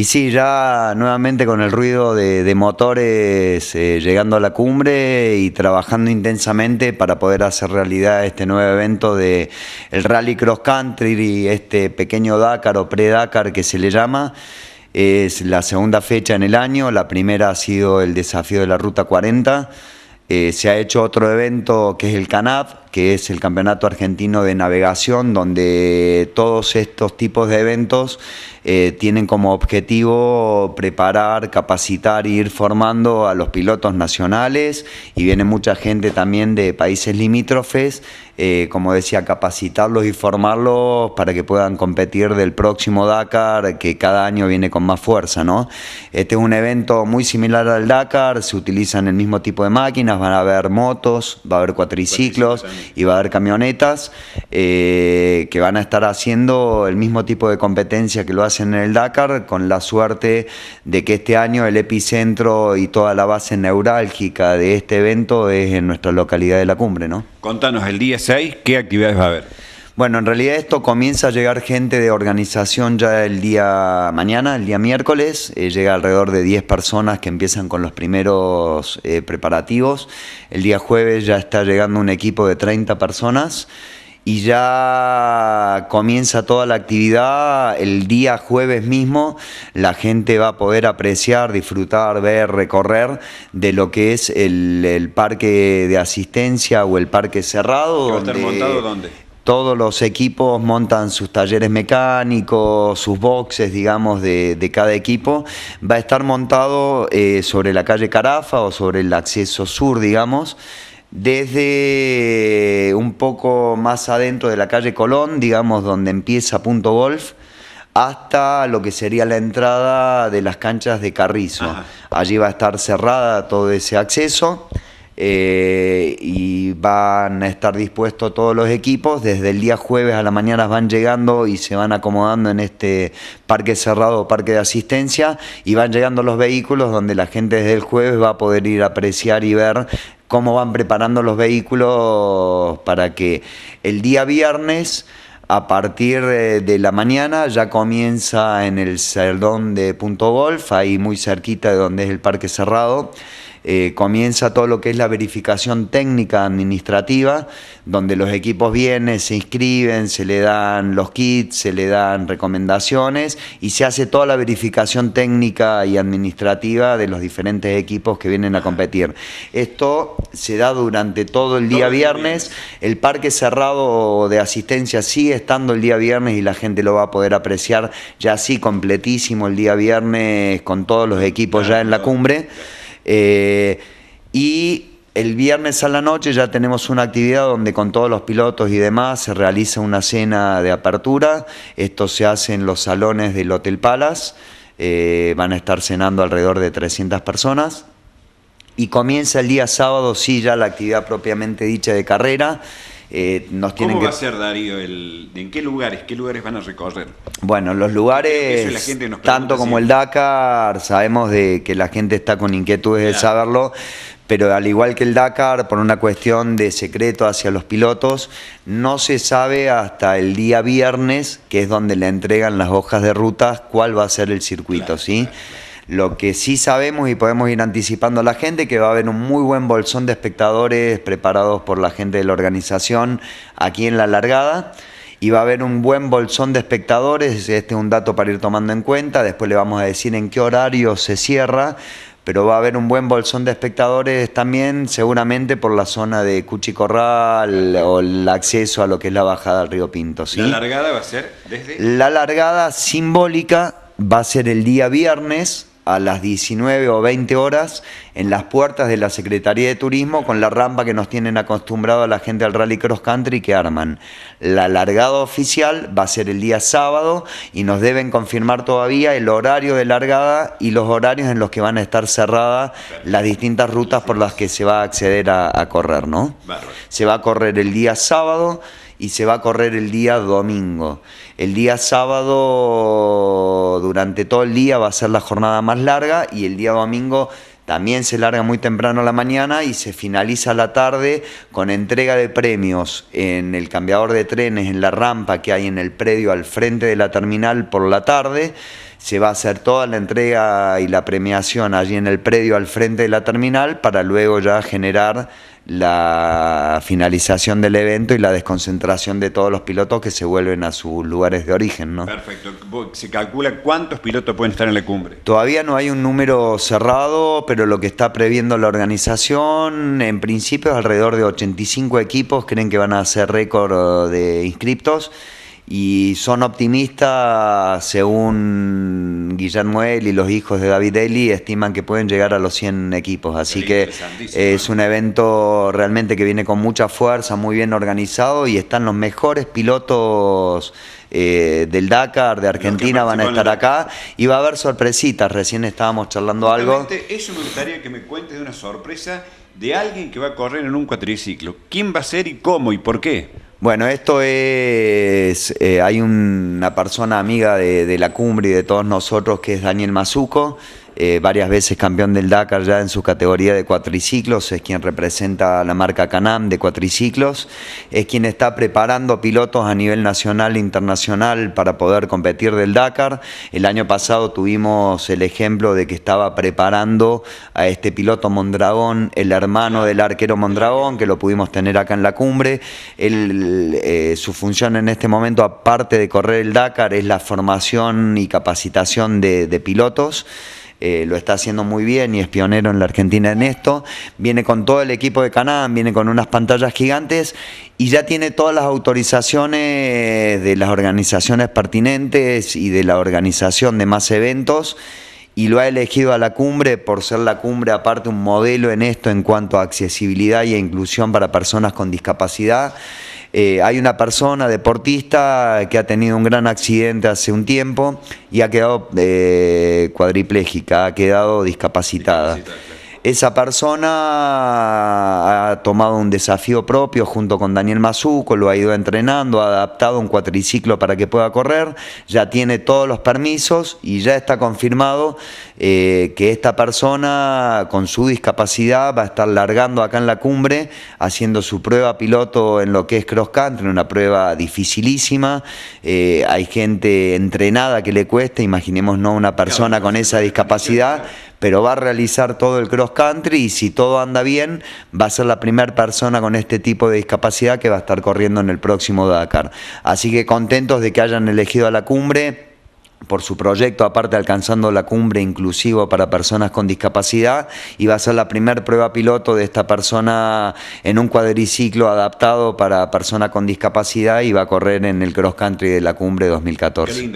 Y sí, ya nuevamente con el ruido de, motores eh, llegando a la cumbre y trabajando intensamente para poder hacer realidad este nuevo evento de el Rally Cross Country, y este pequeño Dakar o pre-Dakar que se le llama. Es la segunda fecha en el año, la primera ha sido el desafío de la Ruta 40. Eh, se ha hecho otro evento que es el CANAP, que es el Campeonato Argentino de Navegación, donde todos estos tipos de eventos eh, tienen como objetivo preparar, capacitar e ir formando a los pilotos nacionales y viene mucha gente también de países limítrofes, eh, como decía, capacitarlos y formarlos para que puedan competir del próximo Dakar, que cada año viene con más fuerza. ¿no? Este es un evento muy similar al Dakar, se utilizan el mismo tipo de máquinas, van a haber motos, va a haber cuatriciclos y va a haber camionetas eh, que van a estar haciendo el mismo tipo de competencia que lo hacen en el Dakar, con la suerte de que este año el epicentro y toda la base neurálgica de este evento es en nuestra localidad de la cumbre, ¿no? Contanos, el día 6, ¿qué actividades va a haber? Bueno, en realidad esto comienza a llegar gente de organización ya el día mañana, el día miércoles. Eh, llega alrededor de 10 personas que empiezan con los primeros eh, preparativos. El día jueves ya está llegando un equipo de 30 personas y ya comienza toda la actividad. El día jueves mismo la gente va a poder apreciar, disfrutar, ver, recorrer de lo que es el, parque de asistencia o el parque cerrado. va a estar montado dónde? Todos los equipos montan sus talleres mecánicos, sus boxes, digamos, de, cada equipo. Va a estar montado eh, sobre la calle Carafa o sobre el acceso sur, digamos desde un poco más adentro de la calle Colón, digamos, donde empieza Punto Golf, hasta lo que sería la entrada de las canchas de Carrizo. Allí va a estar cerrada todo ese acceso eh, y van a estar dispuestos todos los equipos. Desde el día jueves a la mañana van llegando y se van acomodando en este parque cerrado, parque de asistencia, y van llegando los vehículos donde la gente desde el jueves va a poder ir a apreciar y ver cómo van preparando los vehículos para que el día viernes a partir eh, de la mañana ya comienza en el cerdón de Punto Golf, ahí muy cerquita de donde es el parque cerrado. Eh, comienza todo lo que es la verificación técnica administrativa, donde los equipos vienen, se inscriben, se le dan los kits, se le dan recomendaciones y se hace toda la verificación técnica y administrativa de los diferentes equipos que vienen a competir. Esto se da durante todo el día viernes, el parque cerrado de asistencia sigue estando el día viernes y la gente lo va a poder apreciar ya así completísimo el día viernes con todos los equipos ya en la cumbre. Eh, y el viernes a la noche ya tenemos una actividad donde con todos los pilotos y demás se realiza una cena de apertura. Esto se hace en los salones del Hotel Palace. Eh, van a estar cenando alrededor de 300 personas. Y comienza el día sábado, sí, ya la actividad propiamente dicha de carrera. Eh, tienen ¿Cómo va a ser, Darío? El... ¿En qué lugares? ¿Qué lugares van a recorrer? Bueno, los lugares, tanto como el Dakar, sabemos de que la gente está con inquietudes de saberlo, pero al igual que el Dakar, por una cuestión de secreto hacia los pilotos, no se sabe hasta el día viernes, que es donde le entregan las hojas de rutas, cuál va a ser el circuito, ¿sí? Lo que sí sabemos y podemos ir anticipando a la gente que va a haber un muy buen bolsón de espectadores preparados por la gente de la organización aquí en la largada y va a haber un buen bolsón de espectadores, este es un dato para ir tomando en cuenta, después le vamos a decir en qué horario se cierra, pero va a haber un buen bolsón de espectadores también, seguramente por la zona de Cuchicorral o el acceso a lo que es la bajada al río Pinto. ¿La largada va a ser desde? La largada simbólica va a ser el día viernes a las 19 o 20 horas en las puertas de la Secretaría de Turismo con la rampa que nos tienen acostumbrado a la gente al Rally Cross Country que arman. La largada oficial va a ser el día sábado y nos deben confirmar todavía el horario de largada y los horarios en los que van a estar cerradas las distintas rutas por las que se va a acceder a, a correr, ¿no? Se va a correr el día sábado y se va a correr el día domingo. El día sábado, durante todo el día, va a ser la jornada más larga y el día domingo también se larga muy temprano la mañana y se finaliza la tarde con entrega de premios en el cambiador de trenes, en la rampa que hay en el predio al frente de la terminal por la tarde se va a hacer toda la entrega y la premiación allí en el predio al frente de la terminal para luego ya generar la finalización del evento y la desconcentración de todos los pilotos que se vuelven a sus lugares de origen. ¿no? Perfecto. ¿Se calcula cuántos pilotos pueden estar en la cumbre? Todavía no hay un número cerrado, pero lo que está previendo la organización, en principio, es alrededor de 85 equipos, creen que van a hacer récord eh, de inscriptos y son optimistas, según Guillermo Eli y los hijos de David Eli, estiman que pueden llegar a los 100 equipos. Así que eh, es un evento realmente que viene con mucha fuerza, muy bien organizado y están los mejores pilotos. Eh, del Dakar, de Argentina, van a estar acá y va a haber sorpresitas. Recién estábamos charlando algo. Eso me gustaría que me cuentes de una sorpresa de alguien que va a correr en un cuatriciclo. ¿Quién va a ser y cómo y por qué? Bueno, esto es, eh, hay una persona amiga de, de, la cumbre y de todos nosotros que es Daniel Mazuco, eh, varias veces campeón del Dakar ya en su categoría de cuatriciclos, es quien representa a la marca Canam de cuatriciclos, es quien está preparando pilotos a nivel nacional e internacional para poder competir del Dakar. El año pasado tuvimos el ejemplo de que estaba preparando a este piloto Mondragón, el hermano del arquero Mondragón, que lo pudimos tener acá en la cumbre. Eh, su función en este momento, aparte de correr el Dakar, es la formación y capacitación de pilotos. Eh, lo está haciendo muy bien y es pionero en la Argentina en esto. Viene con todo el equipo de Canadá, viene con unas pantallas gigantes y ya tiene todas las autorizaciones de las organizaciones pertinentes y de la organización de más eventos y lo ha elegido a la cumbre por ser la cumbre aparte un modelo en esto en cuanto a accesibilidad e inclusión para personas con discapacidad. Eh, hay una persona deportista que ha tenido un gran accidente hace un tiempo y ha quedado eh, ha quedado discapacitada. esa persona ha tomado un desafío propio junto con Daniel Mazuco, lo ha ido entrenando, ha adaptado un cuatriciclo para que pueda correr, ya tiene todos los permisos y ya está confirmado eh, que esta persona con su discapacidad va a estar largando acá en la cumbre, haciendo su prueba piloto en lo que es cross country, una prueba dificilísima. Eh, hay gente entrenada que le cuesta, imaginemos no una persona con esa discapacidad pero va a realizar todo el cross country y si todo anda bien, va a ser la primera persona con este tipo de discapacidad que va a estar corriendo en el próximo Dakar. Así que contentos de que hayan elegido a la cumbre por su proyecto, aparte alcanzando la cumbre inclusivo para personas con discapacidad, y va a ser la primera prueba piloto de esta persona en un cuadriciclo adaptado para persona con discapacidad y va a correr en el cross country de la cumbre 2014.